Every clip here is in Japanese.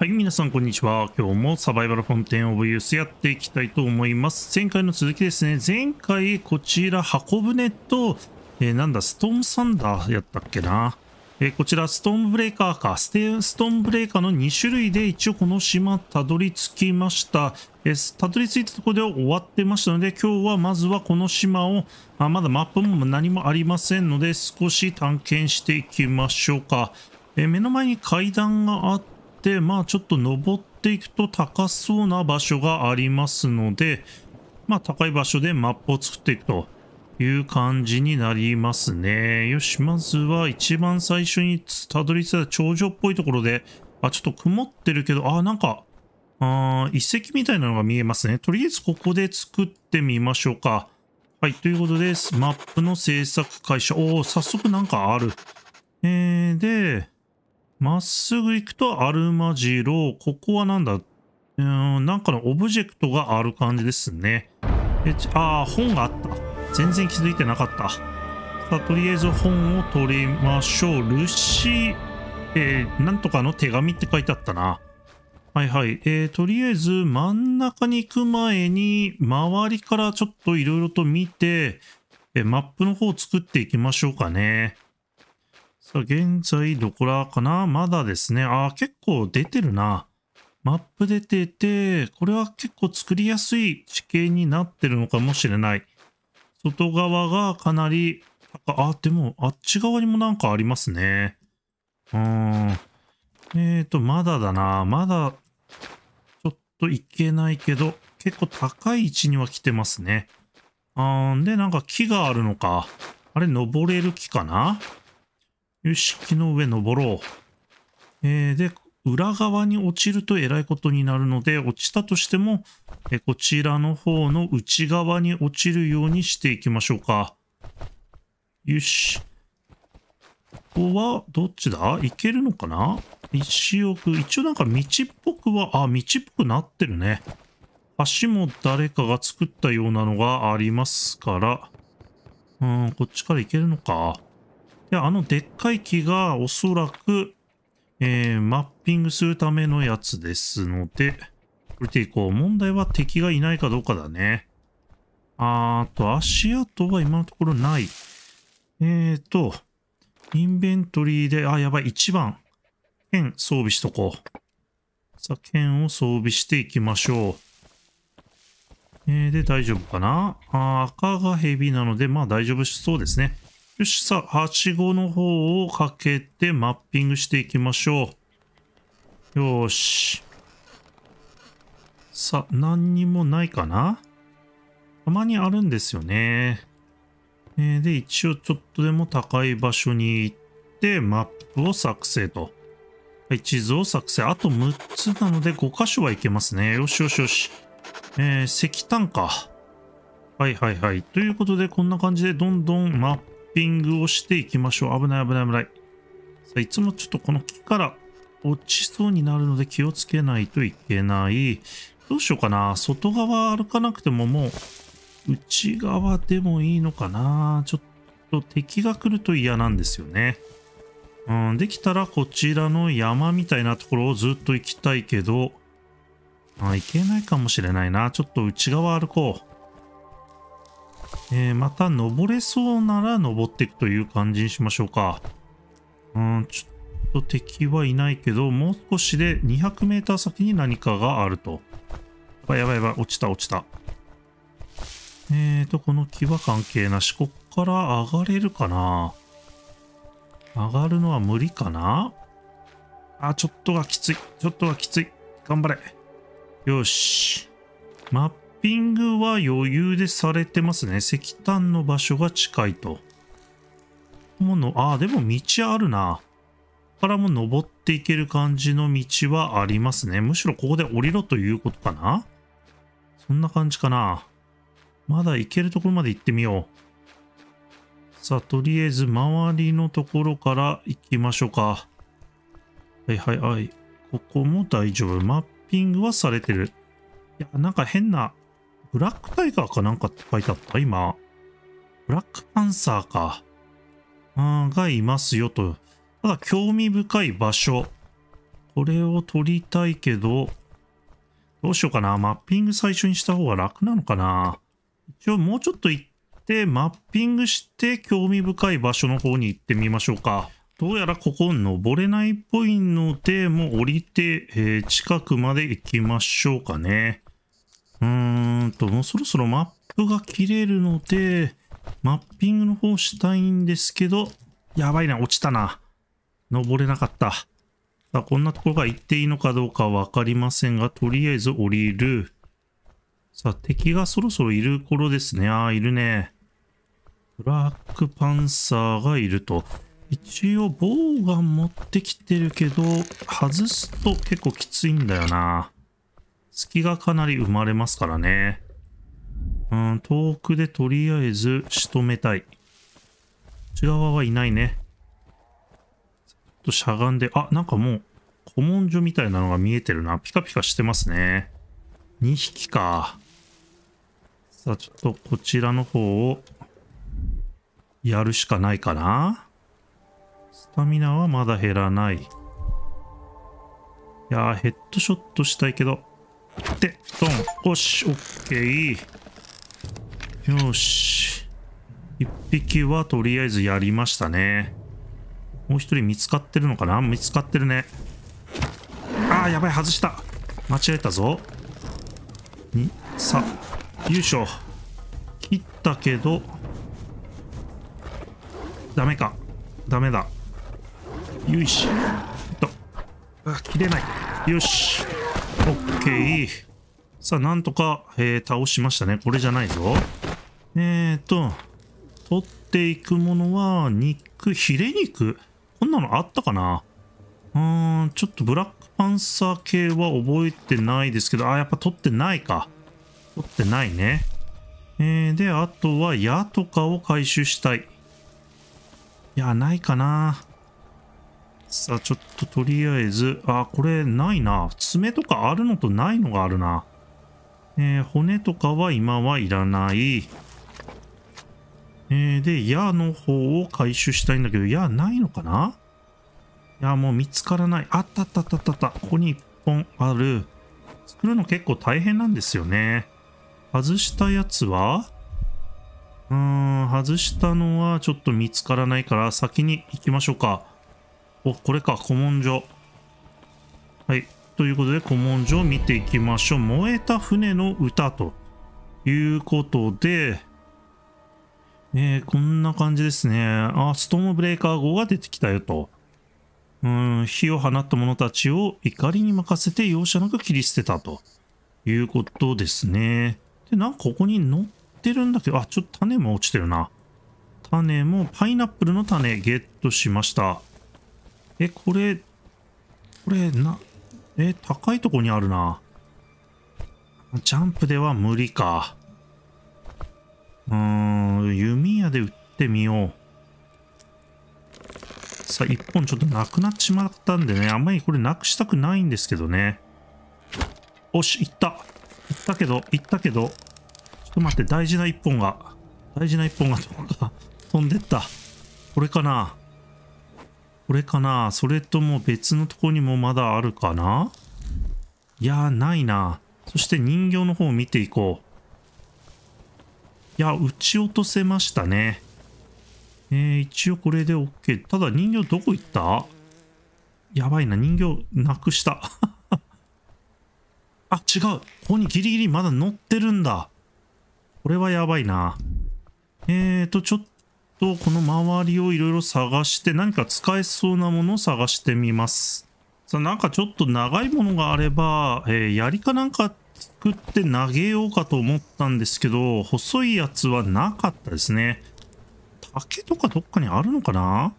はい、皆さん、こんにちは。今日もサバイバルフォンテンオブユースやっていきたいと思います。前回の続きですね。前回、こちら、箱舟と、えー、なんだ、ストームサンダーやったっけな。えー、こちら、ストームブレーカーか。ステストームブレーカーの2種類で、一応この島、たどり着きました。えー、たどり着いたところで終わってましたので、今日はまずはこの島を、あまだマップも何もありませんので、少し探検していきましょうか。え目の前に階段があって、、まあちょっと登っていくと高そうな場所がありますので、まあ高い場所でマップを作っていくという感じになりますね。よし、まずは一番最初にたどり着いた頂上っぽいところで、あ、ちょっと曇ってるけど、あ、なんか、あ遺跡みたいなのが見えますね。とりあえずここで作ってみましょうか。はい、ということです。マップの制作会社。おお、早速なんかある。えー、で、まっすぐ行くとアルマジロ、ここはなんだうーん、なんかのオブジェクトがある感じですね。え、ああ、本があった。全然気づいてなかった。さあ、とりあえず本を取りましょう。ルシ、えー、なんとかの手紙って書いてあったな。はいはい。えー、とりあえず真ん中に行く前に、周りからちょっといろいろと見て、えー、マップの方を作っていきましょうかね。さあ、現在どこらかなまだですね。ああ、結構出てるな。マップ出てて、これは結構作りやすい地形になってるのかもしれない。外側がかなり、あ、でもあっち側にもなんかありますね。うーん。えーと、まだだな。まだ、ちょっといけないけど、結構高い位置には来てますね。あーんで、なんか木があるのか。あれ、登れる木かなよし、木の上登ろう。えー、で、裏側に落ちるとえらいことになるので、落ちたとしても、えこちらの方の内側に落ちるようにしていきましょうか。よし。ここは、どっちだ行けるのかな一応、一応なんか道っぽくは、あ、道っぽくなってるね。橋も誰かが作ったようなのがありますから。うん、こっちから行けるのか。で、あのでっかい木がおそらく、えー、マッピングするためのやつですので、降りていこう。問題は敵がいないかどうかだね。あーと、足跡は今のところない。えーと、インベントリーで、あ、やばい、1番。剣装備しとこう。さあ、剣を装備していきましょう。えー、で、大丈夫かなあ赤が蛇なので、まあ大丈夫そうですね。よし、さあ、はしごの方をかけてマッピングしていきましょう。よし。さあ、何にもないかなたまにあるんですよね。えー、で、一応ちょっとでも高い場所に行って、マップを作成と。はい、地図を作成。あと6つなので5箇所はいけますね。よしよしよし。えー、石炭か。はいはいはい。ということで、こんな感じでどんどんマッピングをしていきましょう。危ない危ない危ない。さあ、いつもちょっとこの木から落ちそうになるので気をつけないといけない。どうしようかな。外側歩かなくてももう内側でもいいのかな。ちょっと敵が来ると嫌なんですよね。うん、できたらこちらの山みたいなところをずっと行きたいけど、あ行けないかもしれないな。ちょっと内側歩こう。えー、また登れそうなら登っていくという感じにしましょうか。うん、ちょっと敵はいないけど、もう少しで 200m 先に何かがあると。やばいやばいやばい、落ちた落ちた。えーと、この木は関係なし。こっから上がれるかな上がるのは無理かなあ、ちょっとがきつい。ちょっとがきつい。頑張れ。よし。マッピングは余裕でされてますね。石炭の場所が近いと。もの、ああ、でも道あるな。ここからも登っていける感じの道はありますね。むしろここで降りろということかなそんな感じかな。まだ行けるところまで行ってみよう。さあ、とりあえず周りのところから行きましょうか。はいはいはい。ここも大丈夫。マッピングはされてる。いや、なんか変なブラックタイガーかなんかって書いてあった今。ブラックパンサーか。あがいますよと。ただ興味深い場所。これを取りたいけど、どうしようかな。マッピング最初にした方が楽なのかな。一応もうちょっと行って、マッピングして興味深い場所の方に行ってみましょうか。どうやらここ登れないっぽいので、もう降りて、えー、近くまで行きましょうかね。うーんと、もうそろそろマップが切れるので、マッピングの方したいんですけど、やばいな、落ちたな。登れなかった。さあ、こんなところが行っていいのかどうかわかりませんが、とりあえず降りる。さあ、敵がそろそろいる頃ですね。ああ、いるね。ブラックパンサーがいると。一応、ボウガン持ってきてるけど、外すと結構きついんだよな。隙がかなり生まれますからね。うん、遠くでとりあえず仕留めたい。こちら側はいないね。ちょっとしゃがんで、あ、なんかもう古文書みたいなのが見えてるな。ピカピカしてますね。2匹か。さあ、ちょっとこちらの方をやるしかないかな。スタミナはまだ減らない。いやー、ヘッドショットしたいけど、で、ドン。よし、オッケー。よし。一匹はとりあえずやりましたね。もう一人見つかってるのかな見つかってるね。ああ、やばい、外した。間違えたぞ。に、さ、よいしょ。切ったけど、ダメか。ダメだ。よいし。と。あ、切れない。よし。オッ OK。さあ、なんとか、えー、倒しましたね。これじゃないぞ。えーと、取っていくものは、肉、ヒレ肉。こんなのあったかなうーん、ちょっとブラックパンサー系は覚えてないですけど、あ、やっぱ取ってないか。取ってないね。えー、で、あとは矢とかを回収したい。いや、ないかな。さあ、ちょっととりあえず、あ、これないな。爪とかあるのとないのがあるな。えー、骨とかは今はいらない。えー、で、矢の方を回収したいんだけど、矢ないのかないや、もう見つからない。あったあったあったあったあった。ここに1本ある。作るの結構大変なんですよね。外したやつはうーん、外したのはちょっと見つからないから先に行きましょうか。お、これか、古文書。はい。ということで、古文書を見ていきましょう。燃えた船の歌ということで、えー、こんな感じですね。あ、ストームブレーカー号が出てきたよと。うん、火を放った者たちを怒りに任せて容赦なく切り捨てたということですね。で、なんかここに乗ってるんだけど、あ、ちょっと種も落ちてるな。種も、パイナップルの種ゲットしました。え、これ、これ、な、え、高いとこにあるな。ジャンプでは無理か。うーん、弓矢で撃ってみよう。さあ、一本ちょっとなくなっちまったんでね、あんまりこれなくしたくないんですけどね。おし、行った。行ったけど、行ったけど、ちょっと待って、大事な一本が、大事な一本が飛んでった。これかな。これかなそれとも別のとこにもまだあるかないやー、ないな。そして人形の方を見ていこう。いや、撃ち落とせましたね。えー、一応これで OK。ただ人形どこ行ったやばいな、人形なくした。あ、違う。ここにギリギリまだ乗ってるんだ。これはやばいな。えーと、ちょっと、この周りをいろいろ探して、何か使えそうなものを探してみます。さあ、なんかちょっと長いものがあれば、えー、槍かなんか作って投げようかと思ったんですけど、細いやつはなかったですね。竹とかどっかにあるのかな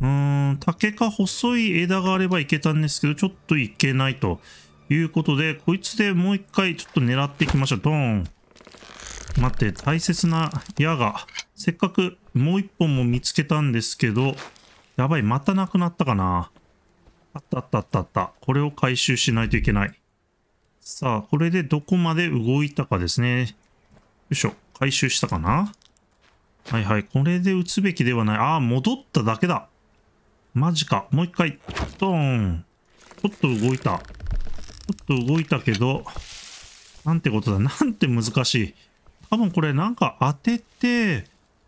うーん、竹か細い枝があればいけたんですけど、ちょっといけないということで、こいつでもう一回ちょっと狙っていきましょう。ドーン。待って、大切な矢が、せっかくもう一本も見つけたんですけど、やばい、またなくなったかな。あったあったあったあった。これを回収しないといけない。さあ、これでどこまで動いたかですね。よいしょ。回収したかなはいはい。これで打つべきではない。ああ、戻っただけだ。マジか。もう一回。ドーン。ちょっと動いた。ちょっと動いたけど、なんてことだ。なんて難しい。多分これなんか当てて、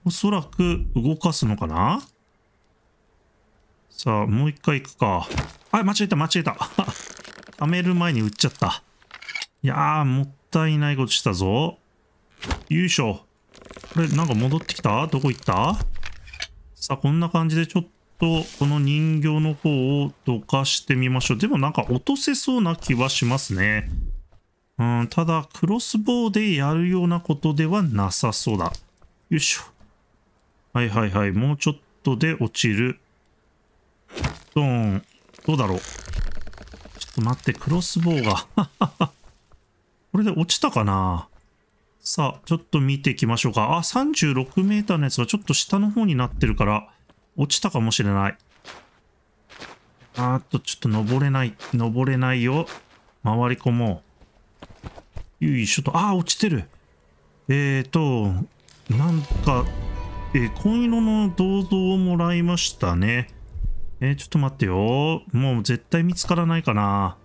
おそらく動かすのかなさあ、もう一回行くか。あ、間違えた、間違えた。貯める前に売っちゃった。いやー、もったいないことしたぞ。よいしょ。これ、なんか戻ってきたどこ行ったさあ、こんな感じでちょっと、この人形の方をどかしてみましょう。でもなんか落とせそうな気はしますね。うん、ただ、クロスボウでやるようなことではなさそうだ。よいしょ。はいはいはい。もうちょっとで落ちる。ドーン。どうだろう。ちょっと待って、クロスボウが。これで落ちたかなさあ、ちょっと見ていきましょうか。あ、36メーターのやつがちょっと下の方になってるから、落ちたかもしれない。あーっと、ちょっと登れない。登れないよ。回り込もう。よいしょと。あー、落ちてる。えーと、なんか、えー、紺色の銅像をもらいましたね。えー、ちょっと待ってよ。もう絶対見つからないかな。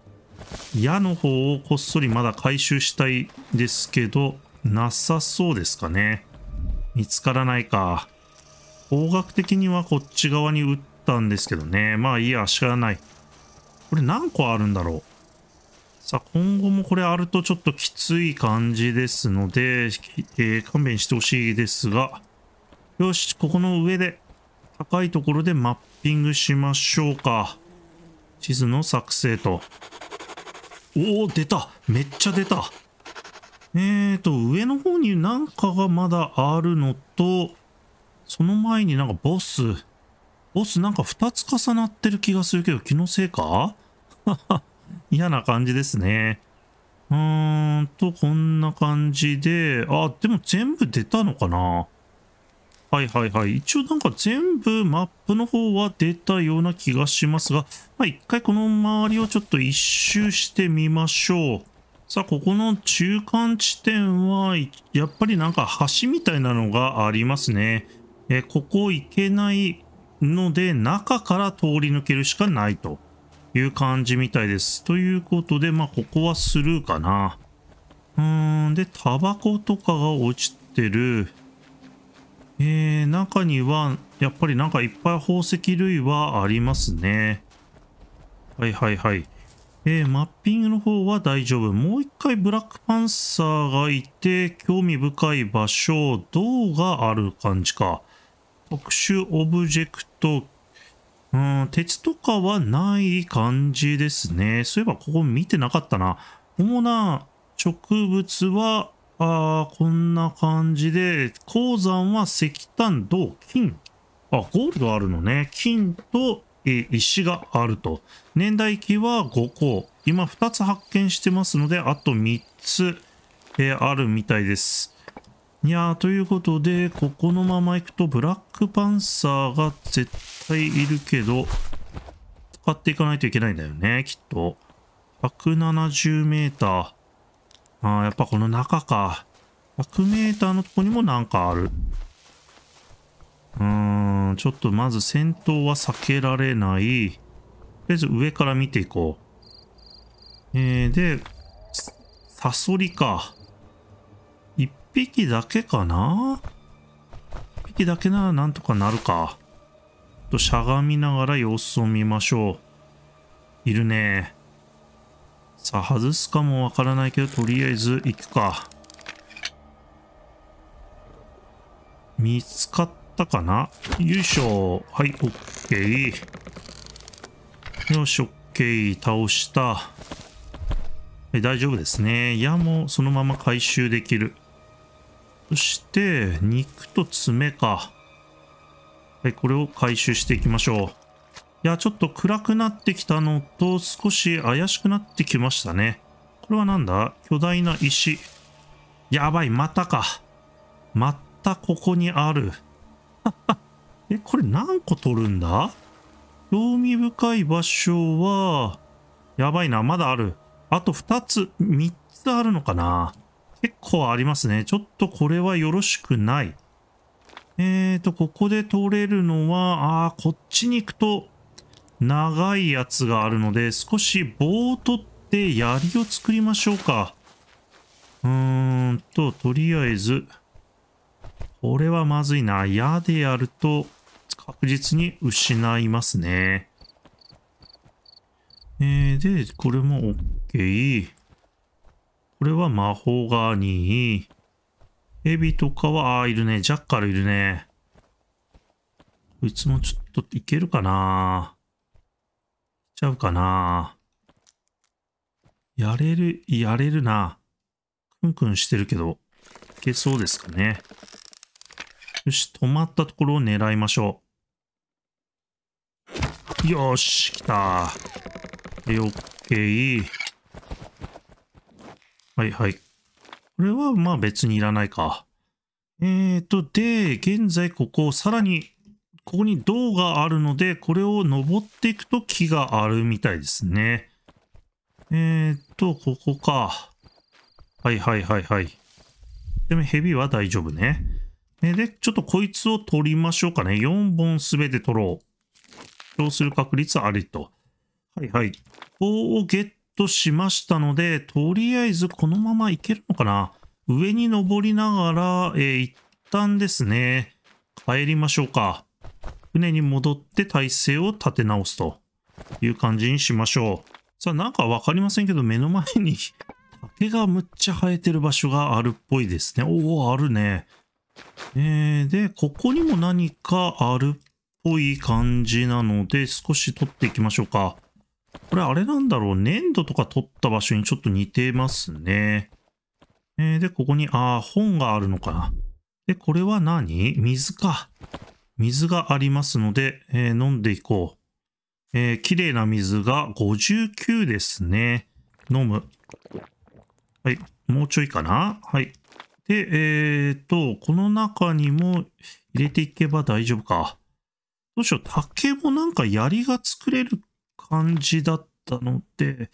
矢の方をこっそりまだ回収したいですけど、なさそうですかね。見つからないか。方角的にはこっち側に打ったんですけどね。まあいいや、知らない。これ何個あるんだろう。さあ、今後もこれあるとちょっときつい感じですので、えー、勘弁してほしいですが。よし、ここの上で、高いところでマッピングしましょうか。地図の作成と。おお、出ためっちゃ出たえーと、上の方になんかがまだあるのと、その前になんかボス。ボスなんか2つ重なってる気がするけど、気のせいか 嫌な感じですね。うーんと、こんな感じで、あ、でも全部出たのかなはいはいはい。一応なんか全部マップの方は出たような気がしますが、まあ一回この周りをちょっと一周してみましょう。さあ、ここの中間地点は、やっぱりなんか橋みたいなのがありますね。え、ここ行けないので、中から通り抜けるしかないという感じみたいです。ということで、まあここはスルーかな。うーん、で、タバコとかが落ちてる。えー、中には、やっぱりなんかいっぱい宝石類はありますね。はいはいはい。えー、マッピングの方は大丈夫。もう一回ブラックパンサーがいて、興味深い場所、銅がある感じか。特殊オブジェクト、うん、鉄とかはない感じですね。そういえばここ見てなかったな。主な植物はあこんな感じで、鉱山は石炭、銅、金。あ、ゴールドあるのね。金と、え石があると。年代記は5個。今2つ発見してますので、あと3つ、えあるみたいです。いやー、ということで、ここのまま行くと、ブラックパンサーが絶対いるけど、使っていかないといけないんだよね、きっと。170メーター。ああ、やっぱこの中か。100メーターのとこにもなんかある。うーん、ちょっとまず戦闘は避けられない。とりあえず上から見ていこう。えー、で、サソリか。1匹だけかな ?1 匹だけならなんとかなるか。としゃがみながら様子を見ましょう。いるねさあ、外すかもわからないけど、とりあえず行くか。見つかったかなよいしょ。はい、オッケー。よし、オッケー。倒した。え大丈夫ですね。矢もそのまま回収できる。そして、肉と爪か。はい、これを回収していきましょう。いや、ちょっと暗くなってきたのと、少し怪しくなってきましたね。これはなんだ巨大な石。やばい、またか。またここにある。え、これ何個取るんだ興味深い場所は、やばいな、まだある。あと2つ、3つあるのかな結構ありますね。ちょっとこれはよろしくない。えーと、ここで取れるのは、あー、こっちに行くと長いやつがあるので、少し棒を取って槍を作りましょうか。うーんと、とりあえず、これはまずいな。矢でやると確実に失いますね。えー、で、これも OK。これは魔法が2。エビとかは、あ、いるね。ジャッカルいるね。こいつもちょっといけるかなちゃうかなやれる、やれるな。くんくんしてるけど、いけそうですかね。よし、止まったところを狙いましょう。よし、来た。で、ケー。はいはい。これはまあ別にいらないか。えーと、で、現在ここをさらにここに銅があるので、これを登っていくと木があるみたいですね。えー、っと、ここか。はいはいはいはい。でもヘビは大丈夫ね。で、ちょっとこいつを取りましょうかね。4本すべて取ろう。そうする確率ありと。はいはい。棒をゲットしましたので、とりあえずこのままいけるのかな。上に登りながら、えー、一旦ですね、帰りましょうか。船に戻って体勢を立て直すという感じにしましょう。さあ、なんかわかりませんけど、目の前に 竹がむっちゃ生えてる場所があるっぽいですね。おお、あるね。えー、で、ここにも何かあるっぽい感じなので、少し取っていきましょうか。これあれなんだろう。粘土とか取った場所にちょっと似てますね。えー、で、ここに、ああ、本があるのかな。で、これは何水か。水がありますので、えー、飲んでいこう。えー、綺麗な水が59ですね。飲む。はい。もうちょいかなはい。で、えっ、ー、と、この中にも入れていけば大丈夫か。どうしよう。竹もなんか槍が作れる感じだったので、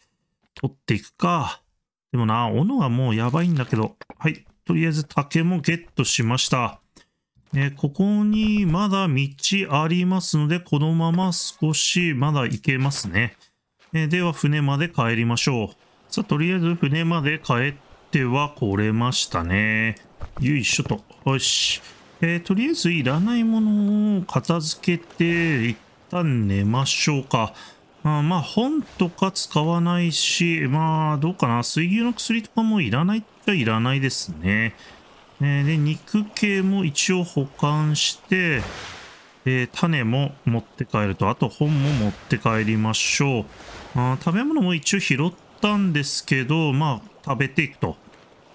取っていくか。でもな、斧はもうやばいんだけど。はい。とりあえず竹もゲットしました。えここにまだ道ありますので、このまま少しまだ行けますね。えでは、船まで帰りましょう。さあ、とりあえず船まで帰っては来れましたね。よいしょと。よし。えー、とりあえずいらないものを片付けて、一旦寝ましょうか。あまあ、本とか使わないし、まあ、どうかな。水牛の薬とかもいらないっちゃいらないですね。えー、で、肉系も一応保管して、えー、種も持って帰ると、あと本も持って帰りましょう。あ食べ物も一応拾ったんですけど、まあ、食べていくと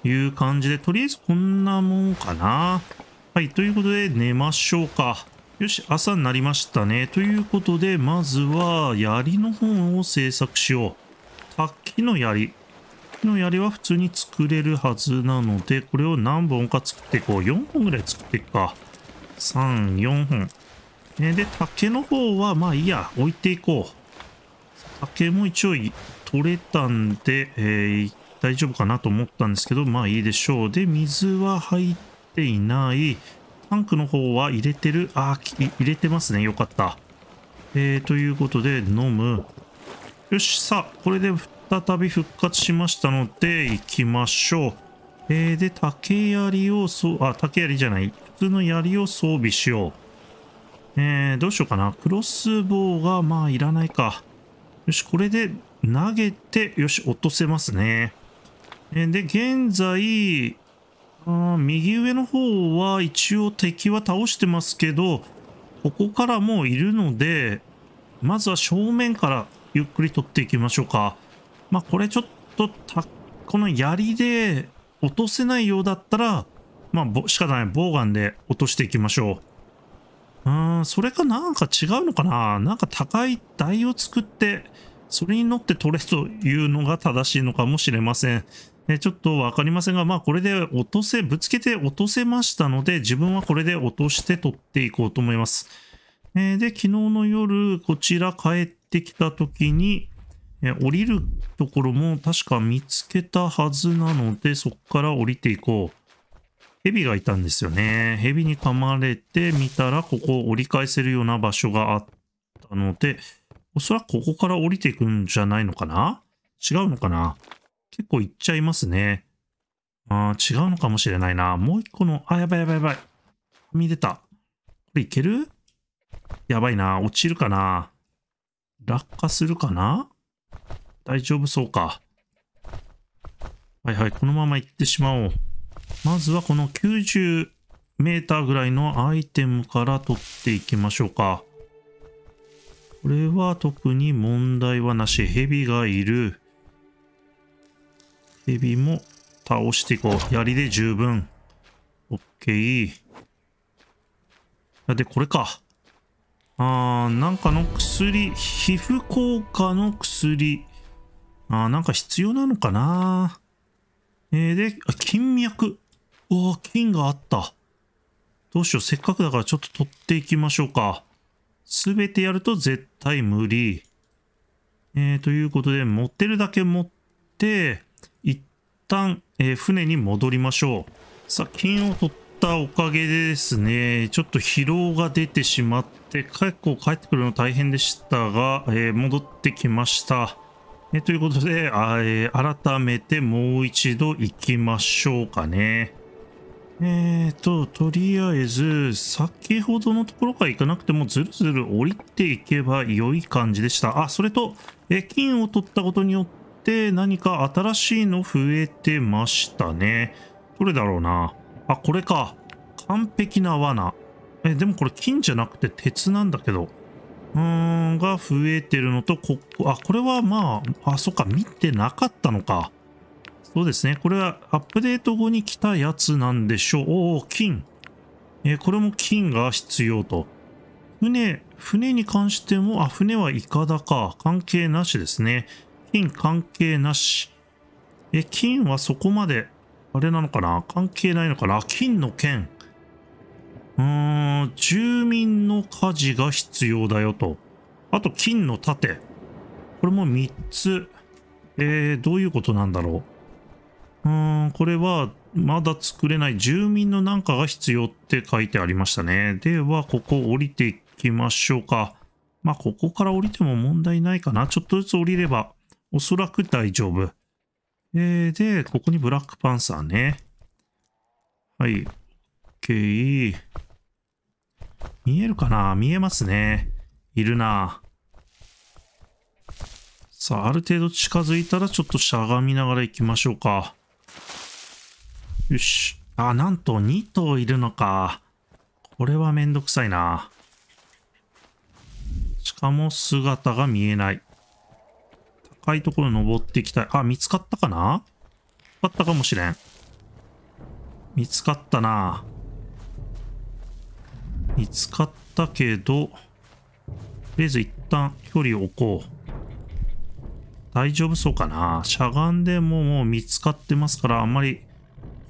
いう感じで、とりあえずこんなもんかな。はい、ということで寝ましょうか。よし、朝になりましたね。ということで、まずは槍の方を制作しよう。さっきの槍。の槍は普通に作れるはずなので、これを何本か作っていこう。4本ぐらい作っていくか。3、4本。えで、竹の方は、まあいいや、置いていこう。竹も一応取れたんで、えー、大丈夫かなと思ったんですけど、まあいいでしょう。で、水は入っていない。タンクの方は入れてる。あ、入れてますね。よかった。えー、ということで、飲む。よし、さあ、これで再び復活しましたので、行きましょう。えー、で、竹槍を、そあ、竹槍じゃない。普通の槍を装備しよう。えー、どうしようかな。クロスボウが、まあ、いらないか。よし、これで投げて、よし、落とせますね。えー、で、現在、あ右上の方は一応敵は倒してますけど、ここからもういるので、まずは正面からゆっくり取っていきましょうか。まあ、これちょっとた、この槍で落とせないようだったら、まあ、仕方ない、ボウガンで落としていきましょう。うーん、それかなんか違うのかななんか高い台を作って、それに乗って取れというのが正しいのかもしれません。えちょっとわかりませんが、まあこれで落とせ、ぶつけて落とせましたので、自分はこれで落として取っていこうと思います。えー、で、昨日の夜、こちら帰ってきた時に、え降りるところも確か見つけたはずなので、そこから降りていこう。ヘビがいたんですよね。ヘビに噛まれてみたら、ここを折り返せるような場所があったので、おそらくここから降りていくんじゃないのかな違うのかな結構行っちゃいますね。あ違うのかもしれないな。もう一個の、あ、やばいやばいやばい。はみ出た。これいけるやばいな。落ちるかな落下するかな大丈夫そうか。はいはい、このまま行ってしまおう。まずはこの90メーターぐらいのアイテムから取っていきましょうか。これは特に問題はなし。蛇がいる。蛇も倒していこう。槍で十分。OK。で、これか。あー、なんかの薬、皮膚効果の薬。あなんか必要なのかなえー、で、あ、金脈。うわ金があった。どうしよう。せっかくだからちょっと取っていきましょうか。すべてやると絶対無理。えー、ということで、持ってるだけ持って、一旦、えー、船に戻りましょう。さあ、金を取ったおかげでですね、ちょっと疲労が出てしまって、結構帰ってくるの大変でしたが、えー、戻ってきました。えということで、あえ改めてもう一度行きましょうかね。えーと、とりあえず、先ほどのところから行かなくても、ずるずる降りていけば良い感じでした。あ、それと、え金を取ったことによって、何か新しいの増えてましたね。どれだろうな。あ、これか。完璧な罠。え、でもこれ金じゃなくて鉄なんだけど。うんが増えてるのと、ここ、あ、これはまあ、あ、そっか、見てなかったのか。そうですね。これはアップデート後に来たやつなんでしょう。おお、金。えー、これも金が必要と。船、船に関しても、あ、船はイカだか。関係なしですね。金関係なし。え、金はそこまで、あれなのかな関係ないのかな金の剣。うーん、住民の家事が必要だよと。あと、金の盾。これも3つ。えー、どういうことなんだろう。うーん、これは、まだ作れない住民のなんかが必要って書いてありましたね。では、ここ降りていきましょうか。まあ、ここから降りても問題ないかな。ちょっとずつ降りれば、おそらく大丈夫。えー、で、ここにブラックパンサーね。はい。OK。見えるかな見えますね。いるな。さあ、ある程度近づいたらちょっとしゃがみながら行きましょうか。よし。あ、なんと2頭いるのか。これはめんどくさいな。しかも姿が見えない。高いところ登っていきたい。あ、見つかったかな見つかったかもしれん。見つかったな。見つかったけど、とりあえず一旦距離を置こう。大丈夫そうかなしゃがんでももう見つかってますから、あんまり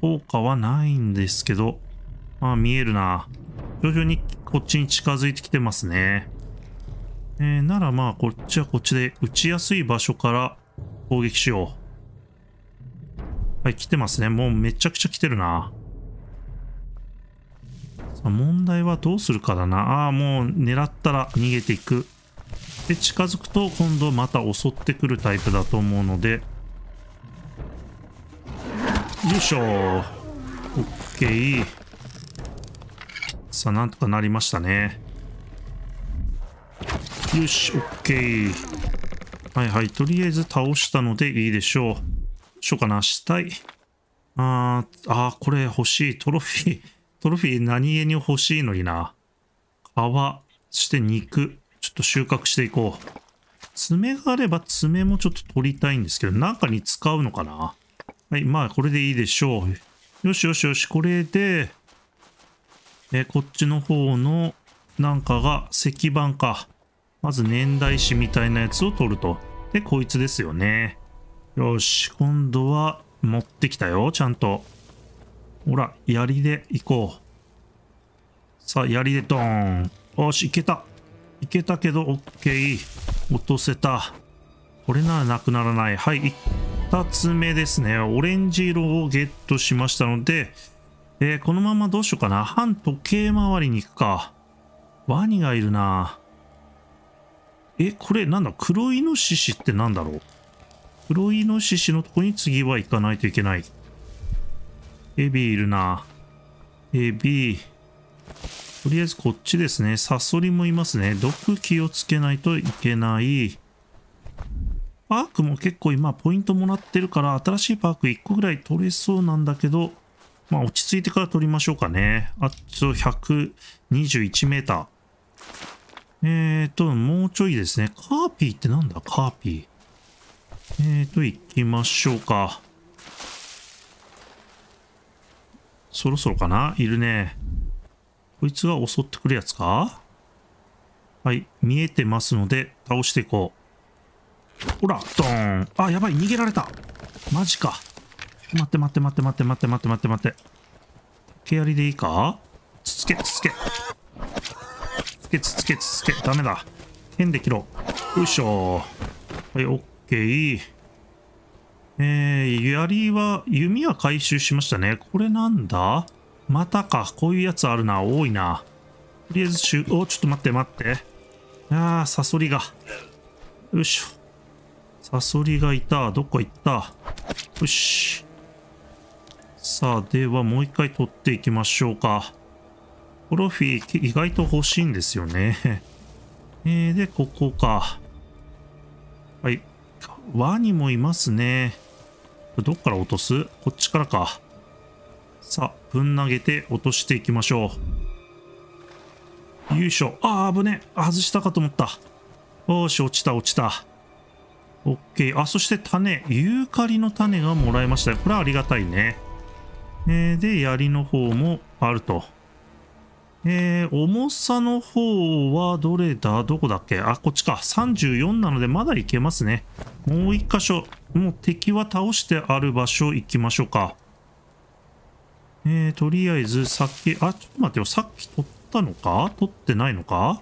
効果はないんですけど、まあ見えるな。徐々にこっちに近づいてきてますね。えー、ならまあこっちはこっちで打ちやすい場所から攻撃しよう。はい、来てますね。もうめちゃくちゃ来てるな。問題はどうするかだな。ああ、もう狙ったら逃げていく。で、近づくと今度また襲ってくるタイプだと思うので。よいしょ。オッケー。さあ、なんとかなりましたね。よし、オッケー。はいはい、とりあえず倒したのでいいでしょう。しようかな、したい。あー、あーこれ欲しい、トロフィー。トロフィー何気に欲しいのにな。皮、そして肉。ちょっと収穫していこう。爪があれば爪もちょっと取りたいんですけど、中に使うのかなはい、まあこれでいいでしょう。よしよしよし、これで、え、こっちの方のなんかが石板か。まず年代史みたいなやつを取ると。で、こいつですよね。よし、今度は持ってきたよ、ちゃんと。ほら、槍で行こう。さあ、槍でドーン。よし、行けた。行けたけど、オッケー。落とせた。これならなくならない。はい、二つ目ですね。オレンジ色をゲットしましたので、えー、このままどうしようかな。反時計回りに行くか。ワニがいるなえ、これなんだ黒イノシシってなんだろう黒イノシシのとこに次は行かないといけない。エビいるな。エビ。とりあえずこっちですね。サソリもいますね。毒気をつけないといけない。パークも結構今ポイントもらってるから、新しいパーク1個ぐらい取れそうなんだけど、まあ落ち着いてから取りましょうかね。あと121メーター。えーと、もうちょいですね。カーピーってなんだカーピー。えーと、行きましょうか。そろそろかないるね。こいつが襲ってくるやつかはい、見えてますので、倒していこう。ほら、ドーン。あ、やばい、逃げられた。マジか。待って待って待って待って待って待って待って待って。竹槍でいいかつつけ、つつけ。つけ、つつけ、つつけ。ダメだ。剣で切ろう。よいしょ。はい、オッケー。えー、槍は、弓は回収しましたね。これなんだまたか。こういうやつあるな。多いな。とりあえずしゅ、お、ちょっと待って待って。あー、サソリが。よいしょ。サソリがいた。どこ行ったよし。さあ、ではもう一回取っていきましょうか。トロフィー意外と欲しいんですよね。えー、で、ここか。はい。ワニもいますね。どっから落とすこっちからか。さあ、ぶん投げて落としていきましょう。よいしょ。ああ、危ねえ。外したかと思った。よし、落ちた、落ちた。オッケー。あ、そして種。ユーカリの種がもらえましたよ。これはありがたいね。えー、で、槍の方もあると。えー、重さの方はどれだどこだっけあ、こっちか。34なのでまだいけますね。もう一箇所。もう敵は倒してある場所行きましょうか。えー、とりあえずさっき、あ、ちょっと待ってよ。さっき取ったのか取ってないのか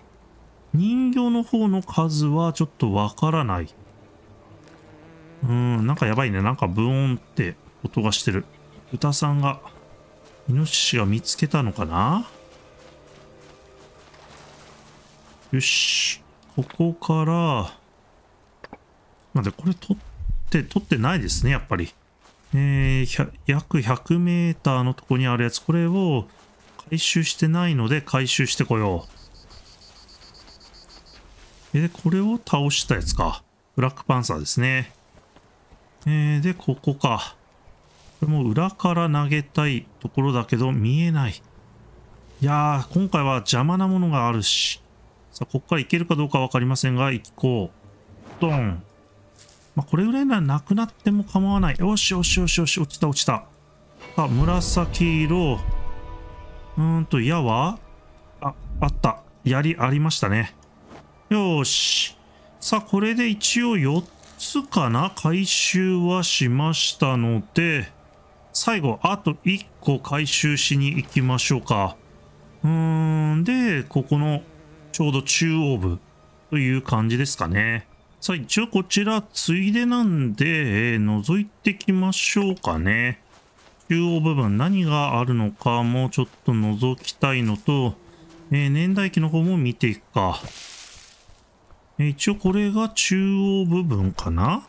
人形の方の数はちょっとわからない。うーん、なんかやばいね。なんかブーンって音がしてる。豚さんが、イノシシが見つけたのかなよし。ここから、なんでこれ取って、取ってないですね、やっぱり。えー、約100メーターのとこにあるやつ、これを回収してないので回収してこよう。ー、これを倒したやつか。ブラックパンサーですね。えー、で、ここか。これも裏から投げたいところだけど見えない。いやー、今回は邪魔なものがあるし、さあ、ここから行けるかどうかわかりませんが、行こう。ドン。まあ、これぐらいならなくなっても構わない。よしよしよしよし、落ちた落ちた。あ、紫色。うーんと、矢はあ、あった。槍ありましたね。よし。さあ、これで一応4つかな回収はしましたので、最後、あと1個回収しに行きましょうか。うーん、で、ここのちょうど中央部という感じですかね。さあ、一応こちら、ついでなんで、えー、覗いてきましょうかね。中央部分何があるのかもちょっと覗きたいのと、えー、年代記の方も見ていくか。えー、一応これが中央部分かな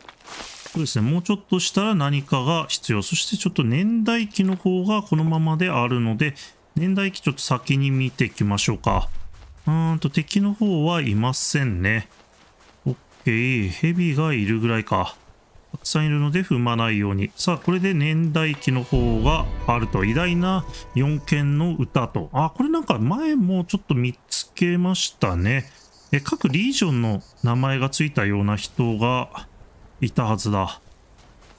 そうですね。もうちょっとしたら何かが必要。そしてちょっと年代記の方がこのままであるので、年代記ちょっと先に見ていきましょうか。うんと、敵の方はいませんね。OK。蛇がいるぐらいか。たくさんいるので踏まないように。さあ、これで年代記の方があると。偉大な4件の歌と。あ、これなんか前もちょっと見つけましたね。え各リージョンの名前がついたような人がいたはずだ。さ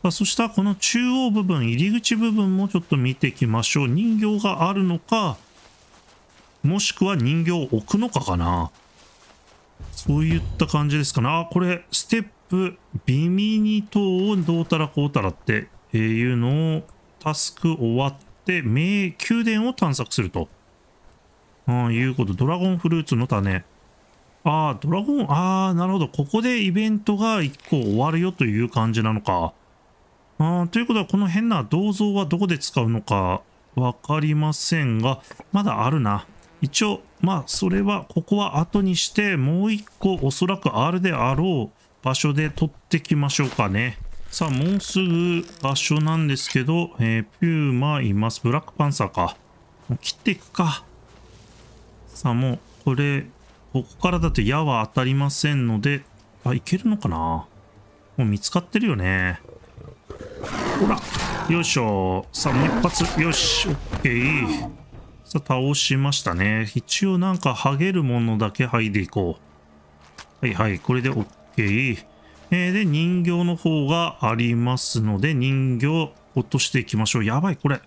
あそしたらこの中央部分、入り口部分もちょっと見ていきましょう。人形があるのか、もしくは人形を置くのかかな。そういった感じですかな。これ、ステップ、ビミニ等をどうたらこうたらっていうのを、タスク終わって、名宮殿を探索すると。うん、いうこと。ドラゴンフルーツの種。ああ、ドラゴン、ああ、なるほど。ここでイベントが1個終わるよという感じなのか。あということは、この変な銅像はどこで使うのかわかりませんが、まだあるな。一応、まあ、それは、ここは後にして、もう一個、おそらくあるであろう場所で取ってきましょうかね。さあ、もうすぐ場所なんですけど、えー、ピューマいます。ブラックパンサーか。もう切っていくか。さあ、もう、これ、ここからだと矢は当たりませんので、あ、いけるのかなもう見つかってるよね。ほら、よいしょ。さあ、もう一発。よし、オッケー。倒しましたね。一応なんか剥げるものだけ剥いでいこう。はいはい、これで OK。えー、で、人形の方がありますので、人形落としていきましょう。やばい、これ。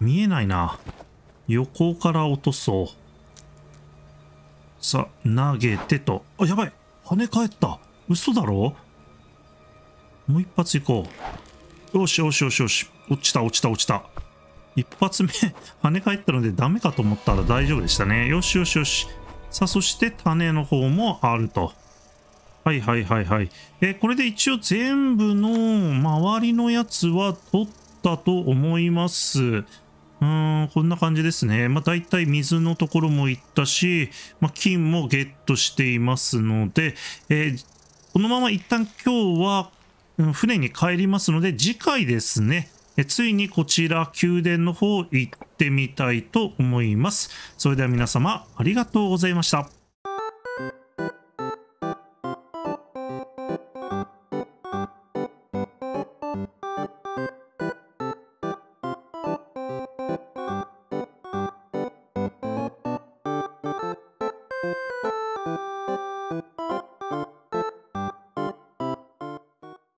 見えないな。横から落とそう。さあ、投げてと。あ、やばい。跳ね返った。嘘だろもう一発行こう。よしよしよしよし。落ちた落ちた落ちた。一発目跳ね 返ったのでダメかと思ったら大丈夫でしたね。よしよしよし。さあ、そして種の方もあると。はいはいはいはい。えー、これで一応全部の周りのやつは取ったと思います。うーん、こんな感じですね。まあ大体水のところもいったし、まあ金もゲットしていますので、えー、このまま一旦今日は船に帰りますので、次回ですね。えついにこちら宮殿の方行ってみたいと思います。それでは皆様ありがとうございました。